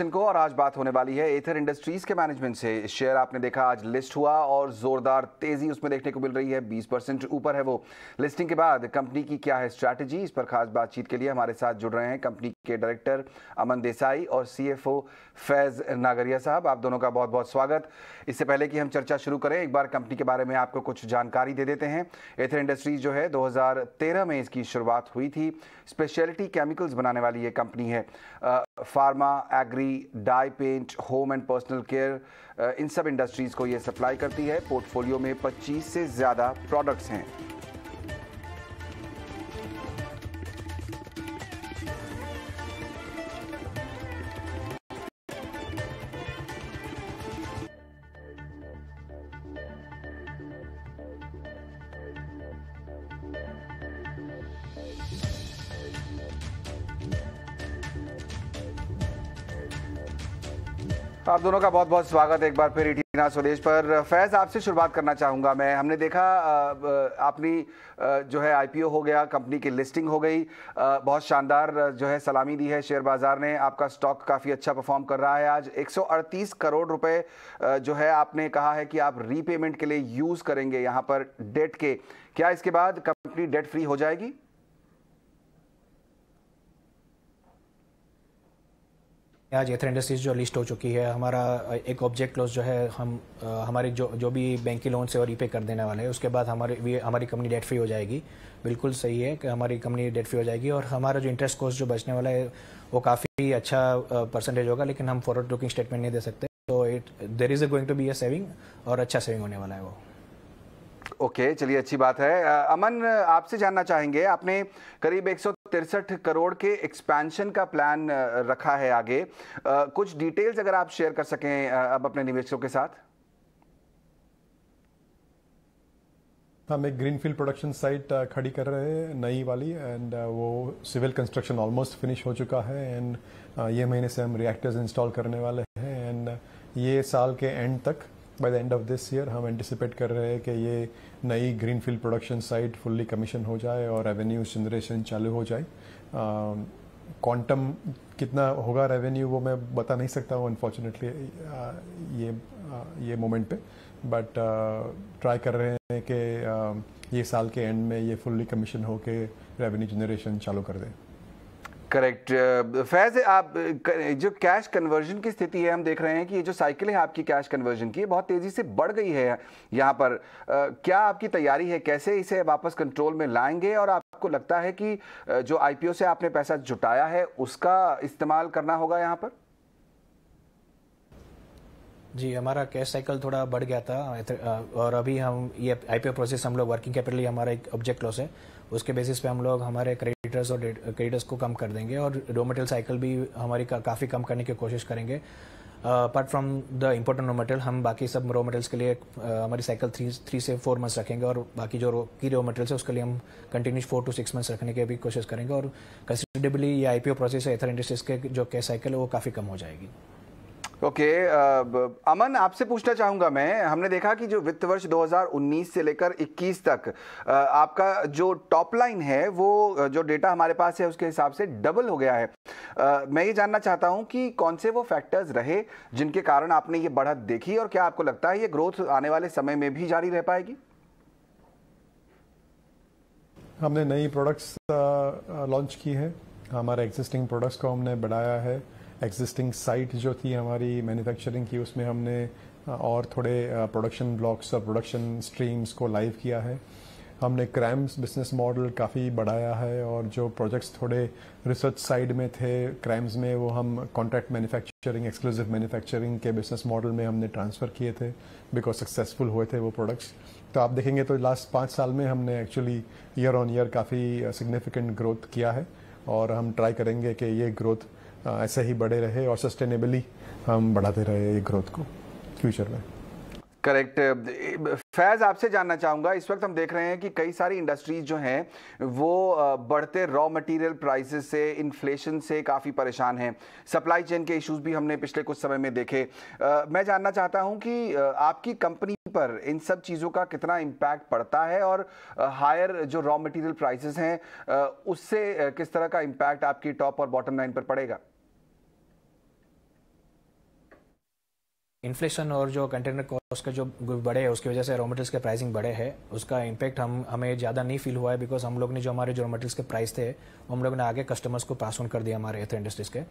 question को और आज बात होने वाली है एथर इंडस्ट्रीज के मैनेजमेंट से शेयर आपने देखा आज लिस्ट हुआ और जोरदार तेजी उसमें देखने को मिल रही है 20 परसेंट ऊपर है वो लिस्टिंग के बाद कंपनी की क्या है स्ट्रैटेजी इस पर खास बातचीत के लिए हमारे साथ जुड़ रहे हैं कंपनी के डायरेक्टर अमन देसाई और सीएफओ फैज़ नागरिया साहब आप दोनों का बहुत बहुत स्वागत इससे पहले कि हम चर्चा शुरू करें एक बार कंपनी के बारे में आपको कुछ जानकारी दे देते हैं एथर इंडस्ट्रीज जो है 2013 में इसकी शुरुआत हुई थी स्पेशलिटी केमिकल्स बनाने वाली ये कंपनी है pharma agri dye paint home and personal care इन सब इंडस्ट्रीज़ को ये सप्लाई करती है पोर्टफोलियो में पच्चीस से ज़्यादा प्रोडक्ट्स हैं तो आप दोनों का बहुत बहुत स्वागत है एक बार फिर इटीना स्वदेश पर फैज़ आपसे शुरुआत करना चाहूँगा मैं हमने देखा आपनी जो है आईपीओ हो गया कंपनी की लिस्टिंग हो गई बहुत शानदार जो है सलामी दी है शेयर बाज़ार ने आपका स्टॉक काफ़ी अच्छा परफॉर्म कर रहा है आज 138 करोड़ रुपए जो है आपने कहा है कि आप रीपेमेंट के लिए यूज़ करेंगे यहाँ पर डेट के क्या इसके बाद कंपनी डेट फ्री हो जाएगी आज एथर इंडस्ट्रीज जो लिस्ट हो चुकी है हमारा एक ऑब्जेक्ट क्लोज जो है हम आ, हमारे जो जो भी बैंक लोन से और रीपे कर देने वाले हैं उसके बाद हमारे हमारी कंपनी डेट फ्री हो जाएगी बिल्कुल सही है कि हमारी कंपनी डेट फ्री हो जाएगी और हमारा जो इंटरेस्ट कॉस्ट जो बचने वाला है वो काफ़ी अच्छा परसेंटेज होगा लेकिन हम फॉरवर्ड लुकिंग स्टेटमेंट नहीं दे सकते तो it there is a going to be a saving और अच्छा सेविंग होने वाला है वो ओके okay, चलिए अच्छी बात है अमन आपसे जानना चाहेंगे आपने करीब एक तिरसठ करोड़ के एक्सपेंशन का प्लान रखा है आगे कुछ डिटेल्स अगर आप शेयर कर सकें अब अपने निवेशकों के साथ हम एक ग्रीनफील्ड प्रोडक्शन साइट खड़ी कर रहे हैं नई वाली एंड वो सिविल कंस्ट्रक्शन ऑलमोस्ट फिनिश हो चुका है एंड ये महीने से हम रिएक्टर्स इंस्टॉल करने वाले हैं एंड ये साल के एंड तक by the end of this year हम एंटिसिपेट कर रहे हैं कि ये नई greenfield production site fully commission हो जाए और रेवेन्यू जनरेशन चालू हो जाए क्वांटम कितना होगा रेवेन्यू वो मैं बता नहीं सकता हूँ अनफॉर्चुनेटली ये आ, ये मोमेंट पे बट ट्राई कर रहे हैं कि ये साल के एंड में ये फुल्ली कमीशन होकर रेवेन्यू जनरेशन चालू कर दें करेक्ट फैज uh, आप uh, जो कैश कन्वर्जन की स्थिति है हम देख रहे हैं कि ये जो साइकिल है आपकी कैश कन्वर्जन की बहुत तेज़ी से बढ़ गई है यहाँ पर uh, क्या आपकी तैयारी है कैसे इसे वापस कंट्रोल में लाएंगे और आपको लगता है कि जो आईपीओ से आपने पैसा जुटाया है उसका इस्तेमाल करना होगा यहाँ पर जी हमारा कैश साइकिल थोड़ा बढ़ गया था और अभी हम ये आईपीओ प्रोसेस हम लोग वर्किंग कैपिटल हमारा एक ऑब्जेक्ट लॉस है उसके बेसिस पे हम लोग हमारे क्रेडिट रिपीटर्स और क्रेडिटर्स uh, को कम कर देंगे और रो मटेरियल साइकिल भी हमारी का, काफ़ी कम करने की कोशिश करेंगे apart from the important raw material हम बाकी सब रो मटेरियल्स के लिए uh, हमारी साइकिल थ्री थ्री से फोर मंथ्स रखेंगे और बाकी जो की रो मटेरियल्स है उसके लिए हम continuous four to six months रखने की भी कोशिश करेंगे और कंसिडरेबली ये ओ प्रोसेस है एथर इंडस्ट्रीज के जो कैश साइकिल है वो काफ़ी कम हो जाएगी ओके okay, अमन आपसे पूछना चाहूंगा मैं हमने देखा कि जो वित्त वर्ष 2019 से लेकर 21 तक आपका जो टॉप लाइन है वो जो डेटा हमारे पास है उसके हिसाब से डबल हो गया है मैं ये जानना चाहता हूँ कि कौन से वो फैक्टर्स रहे जिनके कारण आपने ये बढ़त देखी और क्या आपको लगता है ये ग्रोथ आने वाले समय में भी जारी रह पाएगी हमने नई प्रोडक्ट्स लॉन्च की है हमारे एग्जिस्टिंग प्रोडक्ट्स को हमने बढ़ाया है एग्जिस्टिंग साइट जो थी हमारी मैन्युफैक्चरिंग की उसमें हमने और थोड़े प्रोडक्शन ब्लॉक्स और प्रोडक्शन स्ट्रीम्स को लाइव किया है हमने क्रैम्स बिजनेस मॉडल काफ़ी बढ़ाया है और जो प्रोजेक्ट्स थोड़े रिसर्च साइड में थे क्रैम्स में वो हम कॉन्ट्रैक्ट मैन्युफैक्चरिंग एक्सक्लूसिव मैन्युफैक्चरिंग के बिजनेस मॉडल में हमने ट्रांसफ़र किए थे बिकॉज सक्सेसफुल हुए थे वो प्रोडक्ट्स तो आप देखेंगे तो लास्ट पाँच साल में हमने एक्चुअली ईयर ऑन ईयर काफ़ी सिग्निफिकेंट ग्रोथ किया है और हम ट्राई करेंगे कि ये ग्रोथ ऐसे ही बढ़े रहे और सस्टेनेबली हम बढ़ाते रहे ये ग्रोथ को फ्यूचर में करेक्ट फैज़ आपसे जानना चाहूँगा इस वक्त हम देख रहे हैं कि कई सारी इंडस्ट्रीज जो हैं वो बढ़ते रॉ मटेरियल प्राइसेस से इन्फ्लेशन से काफ़ी परेशान हैं सप्लाई चेन के इश्यूज भी हमने पिछले कुछ समय में देखे मैं जानना चाहता हूँ कि आपकी कंपनी पर इन सब चीज़ों का कितना इम्पैक्ट पड़ता है और हायर जो रॉ मटीरियल प्राइसेस हैं उससे किस तरह का इम्पैक्ट आपकी टॉप और बॉटम लाइन पर पड़ेगा इन्फ्लेशन और जो कंटेनर कॉस्ट का जो बढ़े है उसकी वजह से रॉ के प्राइसिंग बढ़े है उसका इम्पैक्ट हम हमें ज़्यादा नहीं फील हुआ है बिकॉज हम लोग ने जो हमारे जो रॉ के प्राइस थे हम लोग ने आगे कस्टमर्स को पास ऑन कर दिया हमारे एथ इंडस्ट्रीज़ के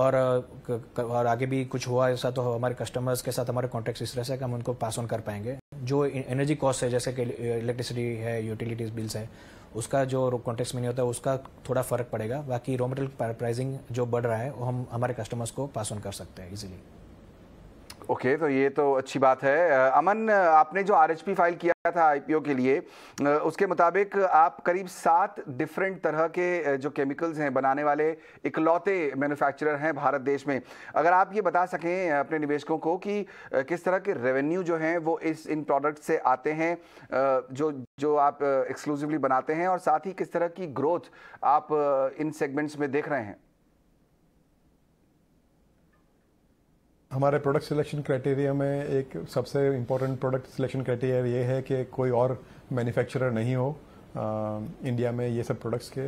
और और आगे भी कुछ हुआ ऐसा तो हमारे कस्टमर्स के साथ हमारे कॉन्ट्रैक्ट इस तरह से कि हम उनको पास ऑन कर पाएंगे जो एनर्जी e, कॉस्ट है जैसे कि इलेक्ट्रिसिटी है यूटिलिटीज़ बिल्स है उसका जो कॉन्टेक्स में नहीं होता है उसका थोड़ा फ़र्क पड़ेगा बाकी रॉ मटेरियल प्राइसिंग जो बढ़ रहा है वो हम हमारे कस्टमर्स को पास ऑन कर सकते हैं इजीली ओके तो ये तो अच्छी बात है अमन आपने जो आरएचपी फाइल किया था आईपीओ के लिए उसके मुताबिक आप करीब सात डिफरेंट तरह के जो केमिकल्स हैं बनाने वाले इकलौते मैन्युफैक्चरर हैं भारत देश में अगर आप ये बता सकें अपने निवेशकों को कि किस तरह के रेवेन्यू जो हैं वो इस इन प्रोडक्ट से आते हैं जो जो आप एक्सक्लूसिवली बनाते हैं और साथ ही किस तरह की ग्रोथ आप इन सेगमेंट्स में देख रहे हैं हमारे प्रोडक्ट सिलेक्शन क्राइटेरिया में एक सबसे इम्पोर्टेंट प्रोडक्ट सिलेक्शन क्राइटेरिया ये है कि कोई और मैन्युफैक्चरर नहीं हो आ, इंडिया में ये सब प्रोडक्ट्स के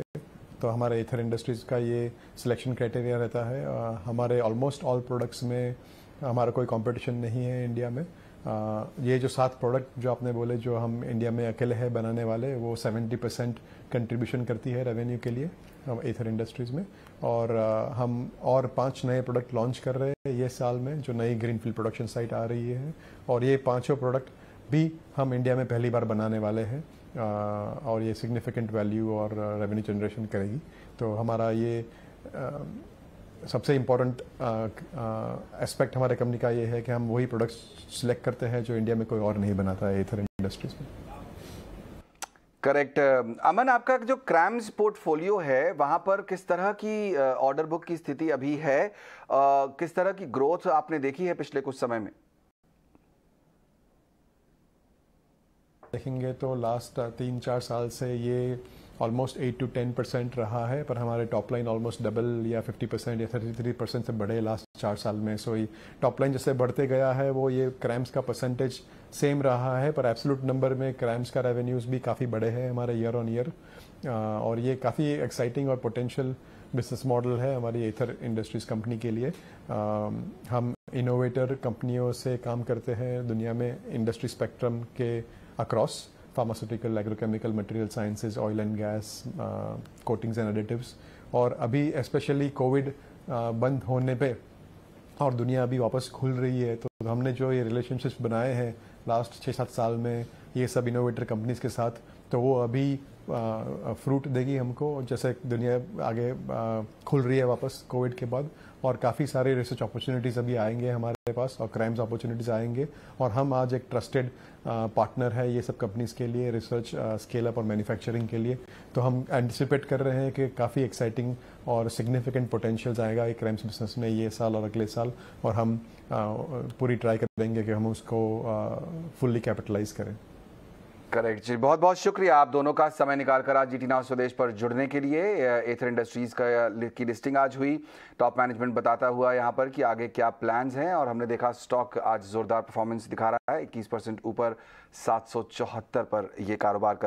तो हमारे एथर इंडस्ट्रीज़ का ये सिलेक्शन क्राइटेरिया रहता है आ, हमारे ऑलमोस्ट ऑल प्रोडक्ट्स में हमारा कोई कंपटीशन नहीं है इंडिया में आ, ये जो सात प्रोडक्ट जो आपने बोले जो हम इंडिया में अकेले हैं बनाने वाले वो सेवेंटी परसेंट कंट्रीब्यूशन करती है रेवेन्यू के लिए एथर इंडस्ट्रीज़ में और हम और पांच नए प्रोडक्ट लॉन्च कर रहे हैं ये साल में जो नई ग्रीनफील्ड प्रोडक्शन साइट आ रही है और ये पांचों प्रोडक्ट भी हम इंडिया में पहली बार बनाने वाले हैं और ये सिग्निफिकेंट वैल्यू और रेवेन्यू जनरेशन करेगी तो हमारा ये सबसे इम्पोर्टेंट एस्पेक्ट हमारे कंपनी का ये है कि हम वही प्रोडक्ट्स सिलेक्ट करते हैं जो इंडिया में कोई और नहीं बनाता है एथर इंडस्ट्रीज़ में करेक्ट uh, अमन आपका जो क्रैम्स पोर्टफोलियो है वहाँ पर किस तरह की ऑर्डर uh, बुक की स्थिति अभी है uh, किस तरह की ग्रोथ आपने देखी है पिछले कुछ समय में देखेंगे तो लास्ट तीन चार साल से ये almost eight to ten percent रहा है पर हमारे टॉप लाइन ऑलमोस्ट डबल या फिफ्टी परसेंट या थर्टी थ्री परसेंट से बढ़े लास्ट चार साल में सो ये टॉप लाइन जैसे बढ़ते गया है वो ये क्रैम्स का परसेंटेज सेम रहा है पर एब्सोलूट नंबर में क्रैम्स का रेवेन्यूज़ भी काफ़ी बड़े हैं हमारे ईयर ऑन ईयर और ये काफ़ी एक्साइटिंग और पोटेंशियल बिजनेस मॉडल है हमारी एथर इंडस्ट्रीज कंपनी के लिए आ, हम इनोवेटर कंपनियों से काम करते हैं दुनिया में इंडस्ट्री स्पेक्ट्रम के across pharmaceutical agrochemical material sciences oil and gas coatings and additives और अभी स्पेशली कोविड uh, बंद होने पे और दुनिया अभी वापस खुल रही है तो हमने जो ये रिलेशनशिप्स बनाए हैं लास्ट छः सात साल में ये सब इनोवेटर कंपनीज के साथ तो वो अभी फ्रूट uh, uh, देगी हमको जैसे दुनिया आगे खुल रही है वापस कोविड के बाद और काफ़ी सारे रिसर्च अपॉर्चुनिटीज़ अभी आएंगे हमारे हमारे पास और क्राइम्स अपॉर्चुनिटीज आएंगे और हम आज एक ट्रस्टेड पार्टनर है ये सब कंपनीज के लिए रिसर्च स्केल अप और मैन्युफैक्चरिंग के लिए तो हम एंटिसिपेट कर रहे हैं कि काफ़ी एक्साइटिंग और सिग्निफिकेंट पोटेंशियल आएगा एक क्राइम्स बिजनेस में ये साल और अगले साल और हम पूरी ट्राई करेंगे कि हम उसको फुल्ली कैपिटलाइज करें करेक्ट जी बहुत बहुत शुक्रिया आप दोनों का समय निकाल कर आज जी टी नाव स्वदेश पर जुड़ने के लिए एथर इंडस्ट्रीज़ का की लिस्टिंग आज हुई टॉप मैनेजमेंट बताता हुआ यहाँ पर कि आगे क्या प्लान्स हैं और हमने देखा स्टॉक आज जोरदार परफॉर्मेंस दिखा रहा है इक्कीस परसेंट ऊपर सात पर ये कारोबार कर